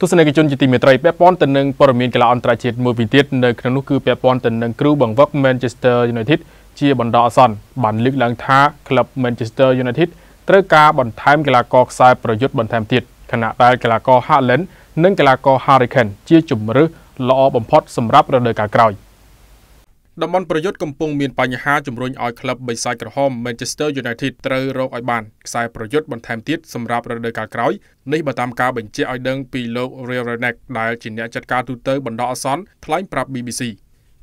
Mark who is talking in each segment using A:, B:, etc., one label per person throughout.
A: ទស្សនិកជនជាទីមេត្រីពាក់ព័ន្ធទៅនឹងព័ត៌មានកីឡាអន្តរជាតិមួយវិញទៀតនៅក្នុងនោះគឺពាក់ព័ន្ធទៅនឹងគ្រូបង្វឹក Manchester United ជាបណ្ដោះអាសន្នបានលើកឡើងថាក្លឹប Manchester United ត្រូវការបន្ថែមកីឡាករខ្សែប្រយុទ្ធបន្ថែមទៀតខណៈដែលកីឡាករ Haaland និងកីឡាករ Harry Kane ជាជំរើសល្អបំផុតសម្រាប់រដូវកាលក្រោយ។តំបន់ប្រយុទ្ធកំពុងមានបញ្ហាជំរុញឲ្យក្លឹបបិសាចក្រហម Manchester United ត្រូវរកឲ្យបានខ្សែប្រយុទ្ធបន្ថែមទៀតសម្រាប់រដូវកាលក្រោយនេះបើតាមការបញ្ជាក់ឲ្យដឹងពីលោក Reveranek ដែលជាអ្នកចាត់ការទូតបណ្ដោះអាសន្នថ្លែងប្រាប់ BBC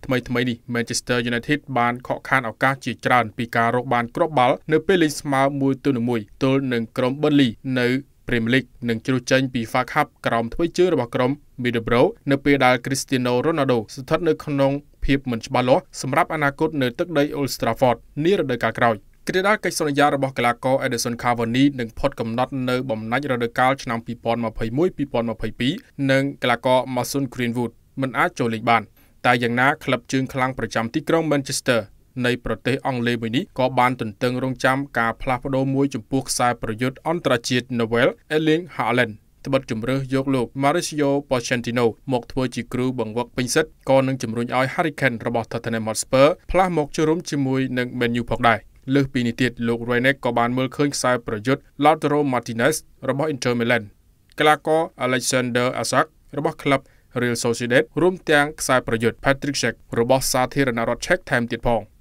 A: ថ្មីថ្មីនេះ Manchester United បានខកខានឱកាសជាច្រើនពីការរកបានគ្រាប់បាល់នៅពេលលេងស្មើ1ទៅ1ទល់នឹងក្រុម Burnley នៅ Premier League និងជ្រុះចេញពី FA Cup ក្រោមធ្វើជើងរបស់ក្រុម Middlesbrough នៅពេលដែល Cristiano Ronaldo ស្ថិតនៅក្នុងភាពមិនច្បាស់លាស់សម្រាប់អនាគតនៅទឹកដី Old Trafford នារដូវកាលក្រោយគ្រាដាកិច្ចសន្យារបស់កីឡាករ Edison Cavani នឹងផុតកំណត់នៅបំណាច់រដូវកាលឆ្នាំ2021-2022និងកីឡាករ Mason Greenwood មិនអាចចូលលេងបានតែយ៉ាងណាក្លឹបជើងខ្លាំងប្រចាំទីក្រុង Manchester នៃប្រទេសអង់គ្លេសមួយនេះក៏បានទន្ទឹងរង់ចាំការផ្លាស់ប្តូរមួយចំពោះខ្សែប្រយុទ្ធអន្តរជាតិ Noel Erling Haaland ត្បិតជំរើសយកលោក Mauricio Pochettino មកធ្វើជាគ្រូបង្វឹកពេញសិទ្ធក៏នឹងជំរុញឲ្យ Hurricane របស់ Tottenham Hotspur ផ្លាស់មកចូលរួមជាមួយនឹង Man U ផងដែរលើសពីនេះទៀតលោក Reynek ក៏បាន មើលឃើញខ្សែប្រយុទ្ធ Lautaro Martinez របស់ Inter Milan កីឡាករ Alexander Isak របស់ក្លឹប Real Sociedad រួមទាំងខ្សែប្រយុទ្ធ Patrick Schick របស់សាធារណរដ្ឋឆែកថែមទៀតផង